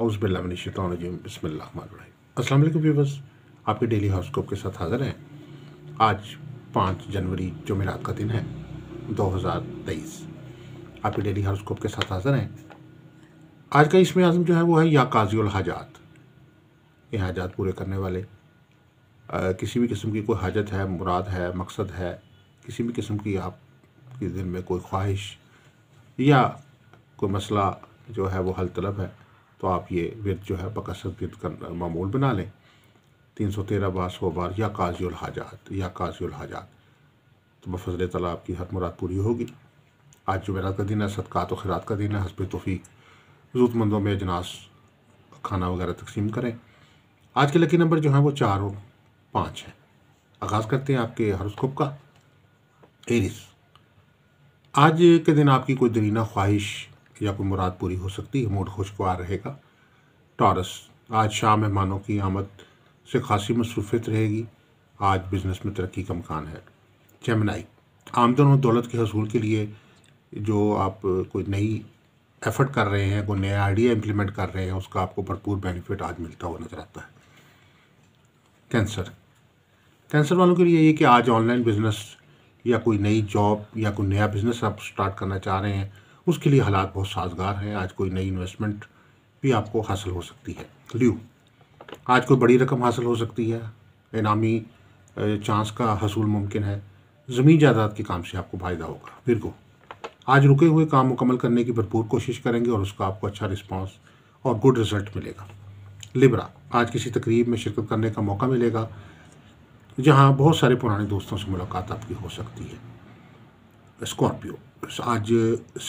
अउज़बिल्लाशतम बसमिल्लाम अल्लाम व्यूवर्स आपके डेली हॉस्कोप के साथ हाज़िर हैं आज पाँच जनवरी जुमेरात का दिन है 2023 आपके डेली हॉस्कोप के साथ हाज़िर हैं आज का इसमें आज़म जो है वो है या काजील हाजात ये हाजात पूरे करने वाले आ, किसी भी किस्म की कोई हाजत है मुराद है मकसद है किसी भी किस्म की आपके दिल में कोई ख्वाहिश या कोई मसला जो है वो हल तलब है तो आप ये विरद जो है बकसरत विद का मामूल बना लें तीन सौ तेरह बार सौ बार या काजुल हाजात या काजुल हाजात तो बफजल तला आपकी हर मुराद पूरी होगी आज जुमेरात का दिन है सदक़ात व खरात का दिन है हसब तोफ़ी ज़रूरतमंदों में अजनास खाना वगैरह तकसीम करें आज के लकी नंबर जो हैं वो चार और पाँच हैं आगाज़ करते हैं आपके हरस्कोप का एरिस आज के दिन आपकी कोई दरीना ख्वाहिश कि आपकी मुराद पूरी हो सकती है मूड खुशगवार रहेगा टॉरस आज शाम मेहमानों की आमद से खासी मसरूफियत रहेगी आज बिजनेस में तरक्की का मकान है जेमिनाई आमदन और दौलत के हसूल के लिए जो आप कोई नई एफर्ट कर रहे हैं कोई नया आइडिया इम्प्लीमेंट कर रहे हैं उसका आपको भरपूर बेनिफिट आज मिलता हुआ नज़र आता है कैंसर कैंसर वालों के लिए ये कि आज ऑनलाइन बिज़नेस या कोई नई जॉब या कोई नया बिज़नेस आप स्टार्ट करना चाह रहे हैं उसके लिए हालात बहुत साजगार हैं आज कोई नई इन्वेस्टमेंट भी आपको हासिल हो सकती है ल्यू आज कोई बड़ी रकम हासिल हो सकती है इनामी चांस का हसूल मुमकिन है ज़मीन जायदाद के काम से आपको फ़ायदा होगा बिरगो आज रुके हुए काम मुकम्मल करने की भरपूर कोशिश करेंगे और उसका आपको अच्छा रिस्पॉन्स और गुड रिजल्ट मिलेगा लिब्रा आज किसी तकरीब में शिरकत करने का मौका मिलेगा जहाँ बहुत सारे पुराने दोस्तों से मुलाकात आपकी हो सकती है स्कॉर्पियो आज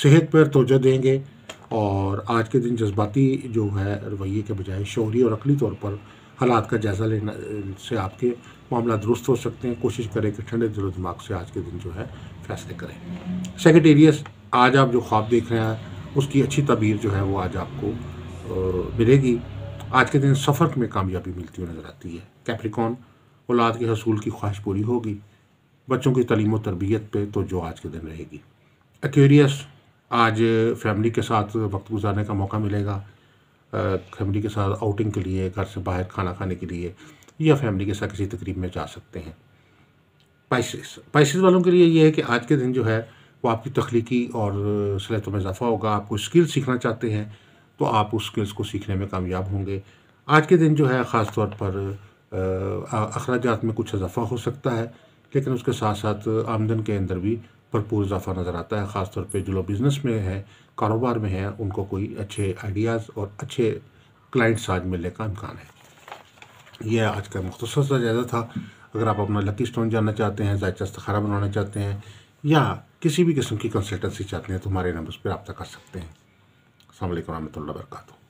सेहत पर तोजह देंगे और आज के दिन जज्बाती जो है रवैये के बजाय शौरी और अकली तौर पर हालात का जायज़ा लेना से आपके मामला दुरुस्त हो सकते हैं कोशिश करें कि ठंडे दिलो दिमाग से आज के दिन जो है फैसले करें सेकेंड आज आप जो ख्वाब देख रहे हैं उसकी अच्छी तबीर जो है वो आज आपको मिलेगी आज के दिन सफ़र में कामयाबी मिलती हुई नज़र आती है कैप्रिकॉन औलाद के हसूल की ख्वाहिश पूरी होगी बच्चों की तलीम तरबियत पे तो जो आज के दिन रहेगी एक्यूरियस आज फैमिली के साथ वक्त गुजारने का मौका मिलेगा फैमिली के साथ आउटिंग के लिए घर से बाहर खाना खाने के लिए या फैमिली के साथ किसी तकरीब में जा सकते हैं पाइसिस पाइसिस वालों के लिए यह है कि आज के दिन जो है वो आपकी तख्लीकी और सलाहतों में इजाफा होगा आप कोई स्किल सीखना चाहते हैं तो आप उस स्किल्स को सीखने में कामयाब होंगे आज के दिन जो है ख़ास तौर पर अखराज में कुछ इजाफा हो सकता है लेकिन उसके साथ साथ आमदन के अंदर भी भरपूर इजाफा नज़र आता है ख़ासतौर पर जो लोग बिज़नेस में हैं कारोबार में हैं उनको कोई अच्छे आइडियाज़ और अच्छे क्लाइंट्स आज मिलने का इम्कान है यह आज का मुख्तर सा जायज़ा था अगर आप अपना लकी स्टोन जानना चाहते हैं जायचा खाना बनाना चाहते हैं या किसी भी किस्म की कंसल्टेंसी चाहते हैं तो हमारे नंबर पर रबा कर सकते हैं अल्लाम वरम्ह वर्का